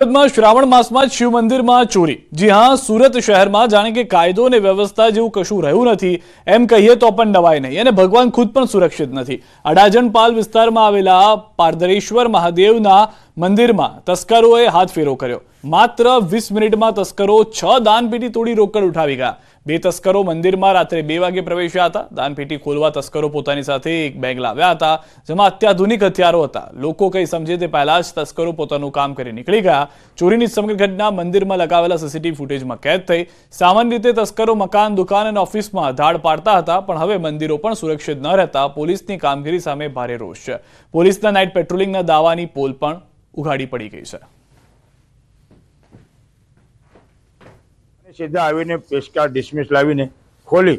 સુરતમાં શ્રાવણ માસમાં શિવ મંદિરમાં ચોરી જી હા સુરત શહેરમાં જાણે કે કાયદો અને વ્યવસ્થા જેવું કશું રહ્યું નથી એમ કહીએ તો પણ નવાય નહીં અને ભગવાન ખુદ પણ સુરક્ષિત નથી અડાજણપાલ પાલ વિસ્તારમાં આવેલા પારદરેશ્વર મહાદેવના મંદિરમાં તસ્કરોએ હાથ ફેરો કર્યો માત્ર વીસ મિનિટમાં તસ્કરો છ દાનપેટી તોડી રોકડ ઉઠાવી ગયા બે તસ્કરો મંદિરમાં રાત્રે બે વાગે પ્રવેશ્યા હતા દાનપેટી ખોલવા તસ્કરો પોતાની સાથે એક બેગ લાવ્યા હતા જેમાં અત્યાધુનિક હથિયારો હતા લોકો કંઈ સમજે તે પહેલા જ તસ્કરો પોતાનું કામ કરી નીકળી ગયા ચોરીની સમગ્ર ઘટના મંદિરમાં લગાવેલા સીસીટીવી ફૂટેજમાં કેદ થઈ સામાન્ય રીતે તસ્કરો મકાન દુકાન અને ઓફિસમાં ધાડ પાડતા હતા પણ હવે મંદિરો પણ સુરક્ષિત ન રહેતા પોલીસની કામગીરી સામે ભારે રોષ છે પોલીસના નાઇટ પેટ્રોલિંગના દાવાની પોલ પણ ઉઘાડી પડી ગઈ છે સીધા આવીને પેસ્કા ડિસમિસ લાવીને ખોલી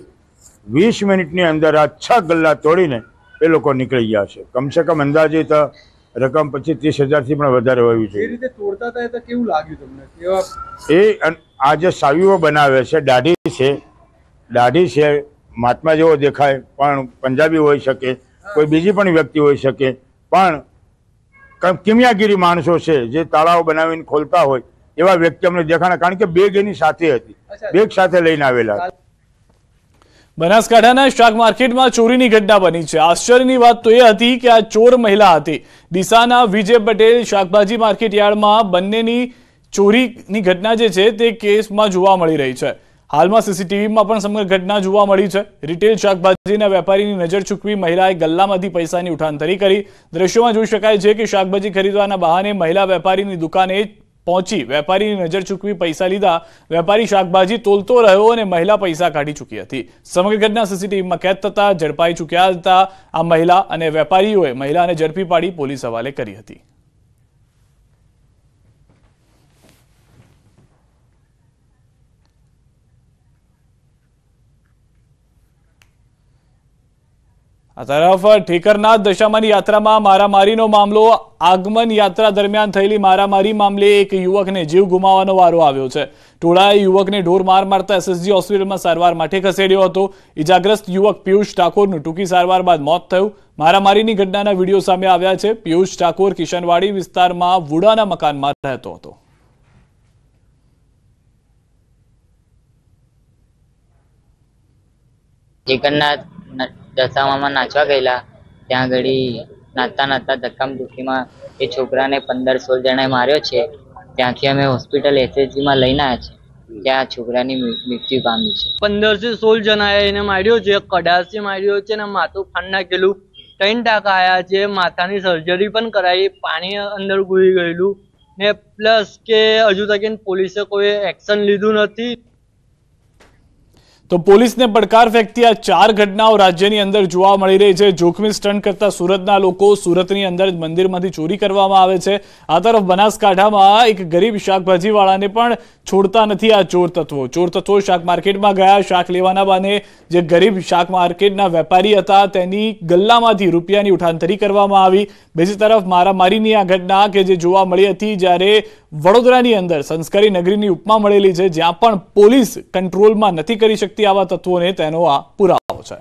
વીસ મિનિટની અંદર આ છ ગલ્લા તોડીને એ લોકો નીકળી ગયા છે કમસે કમ અંદાજે તો રકમ પછી ત્રીસ હજારથી પણ વધારે હોવી જોઈએ એ આ જે સાવીઓ બનાવે છે દાઢી છે દાઢી છે મહાત્મા જેવો દેખાય પણ પંજાબી હોઈ શકે કોઈ બીજી પણ વ્યક્તિ હોઈ શકે પણ કિમિયાગીરી માણસો છે જે તાળાવ બનાવીને ખોલતા હોય એવા વ્યક્તિ અમને દેખાણા કારણ કે બેગ એની સાથે હતી બેગ સાથે લઈને આવેલા બનાસકાંઠાના શાક માર્કેટમાં ચોરીની ઘટના બની છે આશ્ચર્યની વાત તો એ હતી કે આ ચોર મહિલા હતી દિશાના વિજય પટેલ શાકભાજી માર્કેટ યાર્ડમાં બંનેની ચોરીની ઘટના જે છે તે કેસમાં જોવા મળી રહી છે હાલમાં સીસીટીવીમાં પણ સમગ્ર ઘટના જોવા મળી છે રિટેલ શાકભાજીના વેપારીની નજર ચૂકવી મહિલાએ ગલ્લામાંથી પૈસાની ઉઠાંતરી કરી દ્રશ્યોમાં જોઈ શકાય છે કે શાકભાજી ખરીદવાના બહાને મહિલા વેપારીની દુકાને પહોંચી વેપારીની નજર ચૂકવી પૈસા લીધા વેપારી શાકભાજી તોલતો રહ્યો અને મહિલા પૈસા કાઢી ચૂકી હતી સમગ્ર ઘટના સીસીટીવીમાં કેદ થતા ઝડપાઈ ચૂક્યા હતા આ મહિલા અને વેપારીઓએ મહિલાને ઝડપી પાડી પોલીસ હવાલે કરી હતી આ તરફ ઠેકરનાથ દશામાની યાત્રામાં મારામારીનો મામલો આગમન યાત્રા દરમિયાન થયેલી મારામારી મામલે એક યુવકને જીવ ગુમાવવાનો વારો આવ્યો છે ટોળાએ યુવકને ઢોર માર મારતા એસએસજી હોસ્પિટલમાં સારવાર માટે ખસેડ્યો હતો ઇજાગ્રસ્ત યુવક પિયુષ ઠાકોરનું ટૂંકી સારવાર બાદ મોત થયું મારામારીની ઘટનાના વિડીયો સામે આવ્યા છે પિયુષ ઠાકોર કિશનવાડી વિસ્તારમાં વુડાના મકાનમાં રહેતો હતો ઠેકરના દશામામાં નાચવા ગયેલા ત્યાં આગળ નાચતા નાચતા ધુખીમાં એ છોકરાને પંદર સોળ જણાએ માર્યો છે ત્યાંથી અમે હોસ્પિટલ એસએચજીમાં લઈને આવ્યા છે ત્યાં છોકરાની મૃત્યુ પામી છે પંદરથી સોળ જણાએ એને માર્યો છે કડાસી માર્યો છે ને માથું ફાન નાખેલું ત્રણ ટાકા આવ્યા છે માથાની સર્જરી પણ કરાવી પાણી અંદર ગુરી ગયેલું ને પ્લસ કે હજુ તક પોલીસે કોઈ એક્શન લીધું નથી તો પોલીસને પડકાર ફેંકતી આ ચાર ઘટનાઓ રાજ્યની અંદર જોવા મળી રહી છે જોખમી સ્ટન્ટ કરતા સુરતના લોકો સુરતની અંદર મંદિરમાંથી ચોરી કરવામાં આવે છે આ તરફ બનાસકાંઠામાં એક ગરીબ શાકભાજીવાળાને પણ છોડતા નથી આ ચોર તત્વો ચોર તત્વો શાક માર્કેટમાં ગયા શાક લેવાના બાને જે ગરીબ શાક માર્કેટના વેપારી હતા તેની ગલ્લામાંથી રૂપિયાની ઉઠાંતરી કરવામાં આવી બીજી તરફ મારામારીની આ ઘટના કે જે જોવા મળી હતી જ્યારે વડોદરાની અંદર સંસ્કારી નગરીની ઉપમા મળેલી છે જ્યાં પણ પોલીસ કંટ્રોલમાં નથી કરી શકતી વ્યક્તિ આવા તત્વોને તેનો આ પુરાવો છે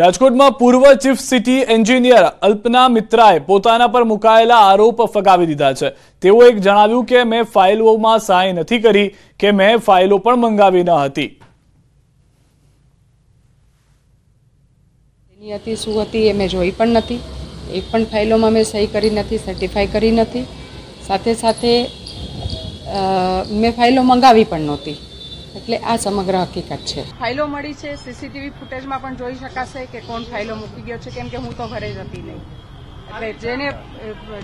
રાજકોટમાં પૂર્વ ચીફ સિટી એન્જિનિયર અલ્પના મિત્રાએ પોતાના પર મુકાયેલા આરોપ ફગાવી દીધા છે તેઓએ જણાવ્યું કે મેં ફાઇલોમાં સહાય નથી કરી કે મેં ફાઇલો પણ મંગાવી ન હતી હતી શું હતી એ મેં જોઈ પણ નથી એ પણ ફાઇલોમાં મેં સહી કરી નથી સર્ટિફાઈ કરી નથી સાથે સાથે મેં ફાઇલો મંગાવી પણ નહોતી એટલે આ સમગ્ર હકીકત છે ફાઇલો મળી છે સીસીટીવી ફૂટેજમાં પણ જોઈ શકાશે કે કોણ ફાઇલો મૂકી ગયો છે કેમ કે હું તો ઘરે જ હતી નહીં એટલે જેને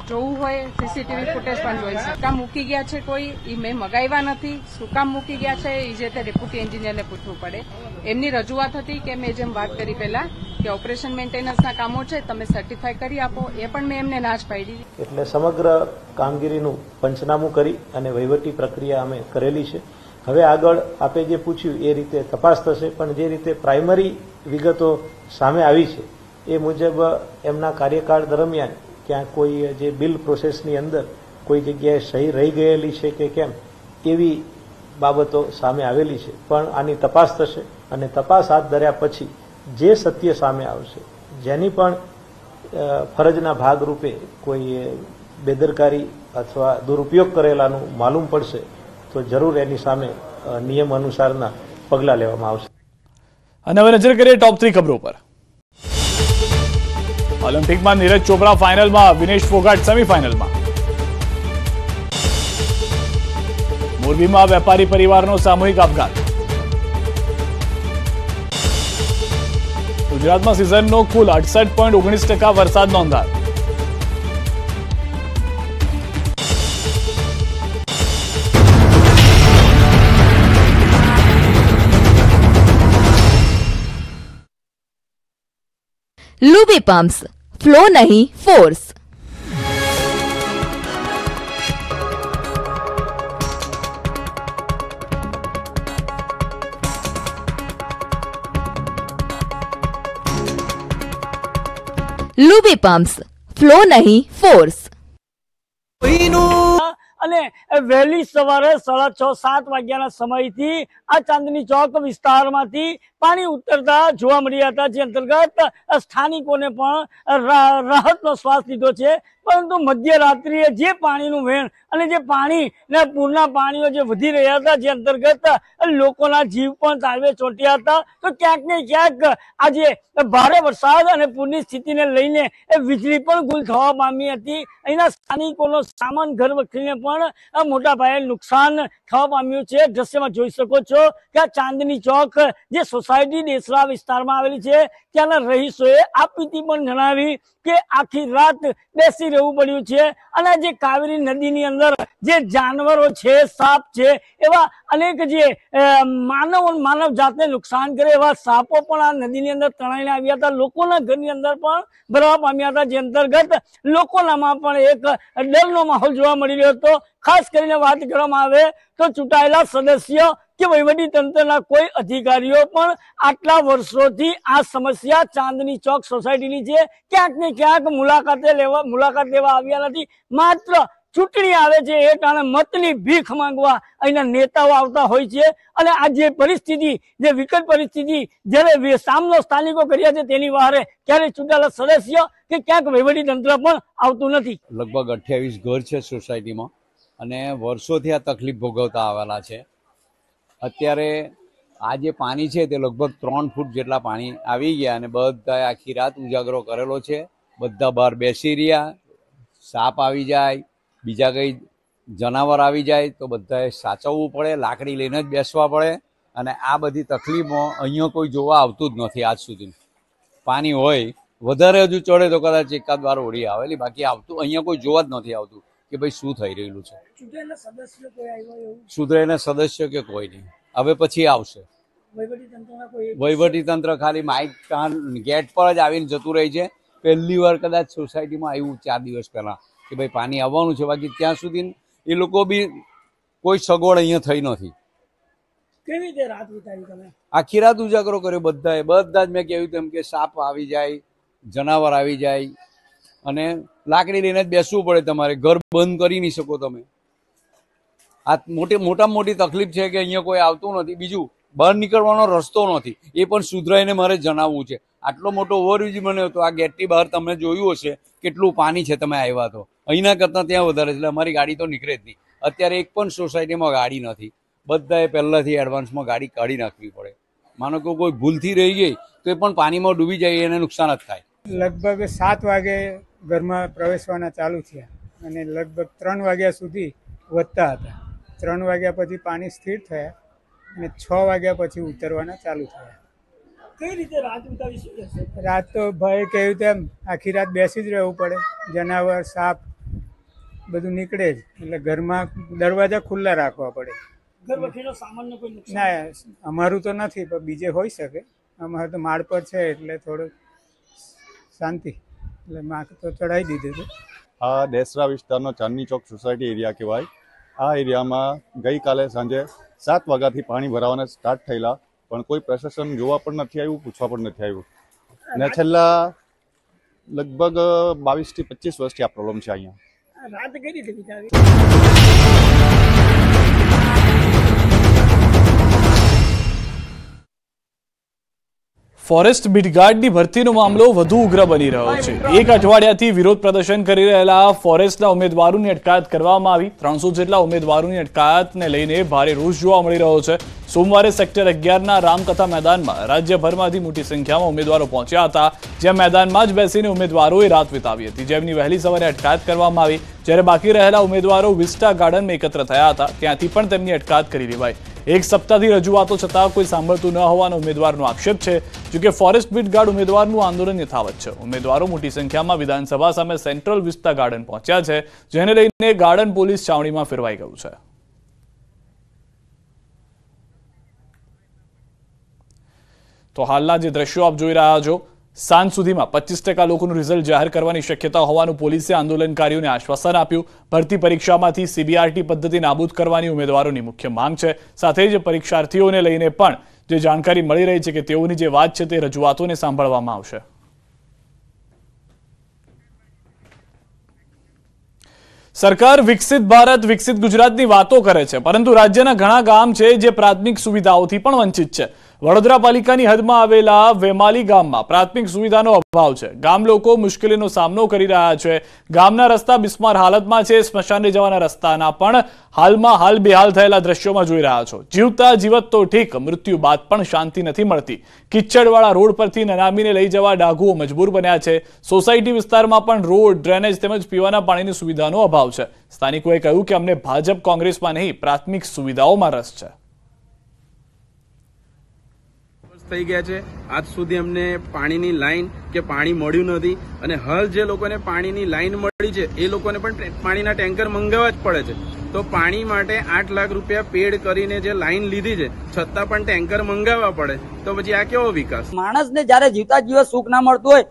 જોવું હોય સીસીટીવી ફૂટેજ પણ જોઈ છે કામ મૂકી ગયા છે કોઈ એ મેં મગાવ્યા નથી શું કામ મૂકી ગયા છે એ જે તે ડેપ્યુટી એન્જિનિયરને પૂછવું પડે એમની રજૂઆત હતી કે મેં જેમ વાત કરી પહેલા કે ઓપરેશન મેન્ટેનન્સના કામો છે તમે સર્ટિફાઈ કરી આપો એ પણ મેં એમને નાશ પાડી એટલે સમગ્ર કામગીરીનું પંચનામું કરી અને વહીવટી પ્રક્રિયા અમે કરેલી છે હવે આગળ આપે જે પૂછ્યું એ રીતે તપાસ થશે પણ જે રીતે પ્રાઇમરી વિગતો સામે આવી છે એ મુજબ એમના કાર્યકાળ દરમિયાન ક્યાં કોઈ જે બિલ પ્રોસેસની અંદર કોઈ જગ્યાએ સહી રહી ગયેલી છે કે કેમ એવી બાબતો સામે આવેલી છે પણ આની તપાસ થશે અને તપાસ હાથ ધર્યા પછી જે સત્ય સામે આવશે જેની પણ ફરજના ભાગરૂપે કોઈ બેદરકારી અથવા દુરુપયોગ કરેલાનું માલુમ પડશે તો જરૂર એની સામે નિયમ અનુસારના પગલાં લેવામાં આવશે અને હવે નજર કરીએ ટોપ થ્રી ખબરો પર ઓલિમ્પિકમાં નીરજ ચોપરા ફાઇનલમાં વિનેશ ફોગાટ સેમીફાઇનલમાં મોરબીમાં વેપારી પરિવારનો સામૂહિક આપઘાત ગુજરાતમાં સિઝનનો કુલ અડસઠ પોઈન્ટ ઓગણીસ ટકા વરસાદ નોંધાયો લુબી પમ્પ્સ ફ્લો નહીં ફોર્સ લુબી પમ્પ્સ ફ્લો નહીં ફોર્સ કોઈનું અને વહેલી સવારે સાડા છ સાત વાગ્યાના સમયથી આ ચાંદની ચોક વિસ્તારમાંથી પાણી ઉતરતા જોવા મળ્યા હતા જે અંતર્ગત સ્થાનિકોને પણ રાહતનો શ્વાસ લીધો છે પરંતુ મધ્યરાત્રિએ જે પાણીનું વેણ અને જે પાણીના પૂરના પાણીઓ જે વધી રહ્યા હતા જે અંતર્ગત લોકોના જીવ પણ તાળવે ચોંટ્યા હતા તો ક્યાંક ને ક્યાંક આજે ભારે વરસાદ અને પૂરની સ્થિતિને લઈને એ વીજળી પણ ગુલ થવા પામી હતી અહીંના સ્થાનિકોનો સામાન ઘર વખરીને પણ મોટા પાયે નુકસાન થવા પામ્યું છે દ્રશ્યમાં જોઈ શકો છો કે ચાંદની ચોક જે સોસાયટી દેસરા વિસ્તારમાં આવેલી છે ત્યાંના રહીશોએ આ પીતી પણ જણાવી કે આખી રાત બેસી રહેવું પડ્યું છે અને જે કાવેરી નદીની અંદર જે જાનવરો છે સાપ છે એવા અનેક જે માનવ માનવ જાતને નુકસાન કરે એવા સાપો પણ આ નદીની અંદર તણાઈને આવ્યા હતા લોકોના ઘરની અંદર પણ ભરવા પામ્યા હતા જે અંતર્ગત લોકોનામાં પણ એક ડરનો માહોલ જોવા મળી રહ્યો હતો ખાસ કરીને વાત કરવામાં આવે તો ચૂંટાયેલા સદસ્યો કે વહીવટી તંત્રના કોઈ અધિકારીઓ પણ આટલા વર્ષોથી આ સમસ્યા ચાંદની ચોક સોસાયટીની છે ક્યાંક ને ક્યાંક મુલાકાતે લેવા મુલાકાત લેવા આવ્યા નથી માત્ર ચૂંટણી આવે છે એ કારણે મતની ભીખ માંગવા અહીંના નેતાઓ આવતા હોય છે અને આ જે પરિસ્થિતિ જે વિકટ પરિસ્થિતિ જ્યારે સામનો સ્થાનિકો કર્યા છે તેની વારે ક્યારેય ચૂંટાયેલા સદસ્ય કે ક્યાંક વહીવટી તંત્ર પણ આવતું નથી લગભગ અઠ્યાવીસ ઘર છે સોસાયટીમાં અને વર્ષોથી આ તકલીફ ભોગવતા આવેલા છે અત્યારે આ જે પાણી છે તે લગભગ ત્રણ ફૂટ જેટલા પાણી આવી ગયા અને બધાએ આખી રાત ઉજાગરો કરેલો છે બધા બહાર બેસી રહ્યા સાપ આવી જાય બીજા કંઈ જનાવર આવી જાય તો બધાએ સાચવવું પડે લાકડી લઈને જ બેસવા પડે અને આ બધી તકલીફો અહીંયા કોઈ જોવા આવતું જ નથી આજ સુધી પાણી હોય વધારે હજુ ચડે તો કદાચ એકાદ વાર ઓળી આવેલી બાકી આવતું અહીંયા કોઈ જોવા જ નથી આવતું કે ભાઈ શું થઈ રહેલું છે સુધરેના સદસ્ય કે કોઈ નહીં હવે પછી આવશે વહીવટી તંત્ર ખાલી માઇક કાન ગેટ પર જ આવીને જતું રહે છે પહેલી વાર કદાચ સોસાયટીમાં આવ્યું ચાર દિવસ પહેલાં કે ભાઈ પાણી આવવાનું છે બાકી ત્યાં સુધી એ લોકો બી કોઈ સગવડ અહીંયા થઈ નથી કેવી રીતે આખી રાત ઉજાગરો કર્યો બધાએ બધા જ મેં કહ્યું તેમ કે સાપ આવી જાય જનાવર આવી જાય અને લાકડી લઈને જ બેસવું પડે તમારે ઘર બંધ કરી નહીં શકો તમે આ મોટી મોટામાં મોટી તકલીફ છે કે અહીંયા કોઈ આવતું નથી બીજું બહાર નીકળવાનો રસ્તો નથી એ પણ સુધરાઈને મારે જણાવવું છે આટલો મોટો ઓવરબ્રિજ બન્યો હતો આ ગેટની બહાર તમે જોયું હશે કેટલું પાણી છે તમે આવ્યા તો અહીંના કરતાં ત્યાં વધારે એટલે અમારી ગાડી તો નીકળે જ નહીં અત્યારે એક પણ સોસાયટીમાં ગાડી નથી બધાએ પહેલાંથી એડવાન્સમાં ગાડી કાઢી નાખવી પડે માનો કે કોઈ ભૂલથી રહી ગઈ તો એ પણ પાણીમાં ડૂબી જાય એને નુકસાન જ થાય લગભગ સાત વાગે ઘરમાં પ્રવેશવાના ચાલુ થયા અને લગભગ ત્રણ વાગ્યા સુધી વધતા હતા ત્રણ વાગ્યા પછી પાણી સ્થિર થયા અને છ વાગ્યા પછી ઉતરવાના ચાલુ થયા કઈ રીતે રાત રાત તો ભાઈ કહ્યું તેમ આખી રાત બેસી જ રહેવું પડે જનાવર સાપ બધું નીકળે જ એટલે ઘરમાં દરવાજા ખુલ્લા રાખવા પડે ના અમારું તો નથી પણ બીજે હોઈ શકે અમારે તો માળ પર છે એટલે થોડુંક શાંતિ એટલે માથે તો ચડાવી દીધું છે આ દેસરા વિસ્તારનો ચાંદની ચોક સોસાયટી એરિયા કહેવાય આ એરિયામાં ગઈકાલે સાંજે સાત વાગ્યાથી પાણી ભરાવાના સ્ટાર્ટ થયેલા પણ કોઈ પ્રશાસન જોવા પણ નથી આવ્યું પૂછવા પણ નથી આવ્યું અને છેલ્લા લગભગ બાવીસથી પચીસ વર્ષથી આ પ્રોબ્લેમ છે અહીંયા રાત કરી ફોરેસ્ટ બીટગાર્ડની ભરતીનો મામલો વધુ ઉગ્ર બની રહ્યો છે એક અઠવાડિયાથી વિરોધ પ્રદર્શન કરી રહેલા ફોરેસ્ટના ઉમેદવારોની અટકાયત કરવામાં આવી ત્રણસો જેટલા ઉમેદવારોની અટકાયતને લઈને ભારે રોષ જોવા મળી રહ્યો છે સોમવારે સેક્ટર અગિયારના રામકથા મેદાનમાં રાજ્યભરમાંથી મોટી સંખ્યામાં ઉમેદવારો પહોંચ્યા હતા જ્યાં મેદાનમાં જ બેસીને ઉમેદવારોએ રાત વિતાવી હતી જેમની વહેલી સવારે અટકાયત કરવામાં આવી જ્યારે બાકી રહેલા ઉમેદવારો વિસ્ટા ગાર્ડનમાં એકત્ર થયા હતા ત્યાંથી પણ તેમની અટકાયત કરી લેવાઈ એક સપ્તાહથી રજૂઆતો છતાં કોઈ સાંભળતું ન હોવાનો ઉમેદવારનો આક્ષેપ છે જોકે ફોરેસ્ટ ગાર્ડ ઉમેદવારનું આંદોલન યથાવત છે ઉમેદવારો મોટી સંખ્યામાં વિધાનસભા સામે સેન્ટ્રલ વિસ્તા ગાર્ડન પહોંચ્યા છે જેને લઈને ગાર્ડન પોલીસ છાવણીમાં ફેરવાઈ ગયું છે તો હાલના જે દ્રશ્યો આપ જોઈ રહ્યા છો સાંજ સુધીમાં પચીસ ટકા લોકોનું રિઝલ્ટ જાહેર કરવાની શક્યતા હોવાનું પોલીસે આંદોલનકારીઓને આશ્વાસન આપ્યું ભરતી પરીક્ષામાંથી સીબીઆરટી પદ્ધતિ નાબૂદ કરવાની ઉમેદવારોની મુખ્ય માંગ છે સાથે જ પરીક્ષાર્થીઓને લઈને પણ જે જાણકારી મળી રહી છે કે તેઓની જે વાત છે તે રજૂઆતોને સાંભળવામાં આવશે સરકાર વિકસિત ભારત વિકસિત ગુજરાતની વાતો કરે છે પરંતુ રાજ્યના ઘણા ગામ છે જે પ્રાથમિક સુવિધાઓથી પણ વંચિત છે વડોદરા પાલિકાની હદમાં આવેલા વેમાલી ગામમાં પ્રાથમિક સુવિધાનો અભાવ છે ગામ લોકો મુશ્કેલીનો સામનો કરી રહ્યા છે ગામના રસ્તા બિસ્માર હાલતમાં છે સ્મશાને જવાના રસ્તાના પણ હાલમાં હાલ બેહાલ થયેલા દ્રશ્યોમાં જોઈ રહ્યા છો જીવતા જીવત તો ઠીક મૃત્યુ બાદ પણ શાંતિ નથી મળતી કિચ્ચડવાળા રોડ પરથી નનામીને લઈ જવા ડાઘુઓ મજબૂર બન્યા છે સોસાયટી વિસ્તારમાં પણ રોડ ડ્રેનેજ તેમજ પીવાના પાણીની સુવિધાનો અભાવ છે સ્થાનિકોએ કહ્યું કે અમને ભાજપ કોંગ્રેસમાં નહીં પ્રાથમિક સુવિધાઓમાં રસ છે થઈ ગયા છે આજ સુધી અમને પાણીની લાઈન કે પાણી મળ્યું નથી અને હાલ જે લોકોને પાણીની લાઈન મળી છે એ લોકોને પણ પાણીના ટેન્કર મંગાવવા જ પડે છે તો પાણી માટે આઠ લાખ રૂપિયા પેડ કરીને જે લાઈન લીધી છે છતાં પણ ટેન્કર મંગાવવા પડે તો પછી આ કેવો વિકાસ માણસને જ્યારે જીવતા જીવન સુખ ના મળતું હોય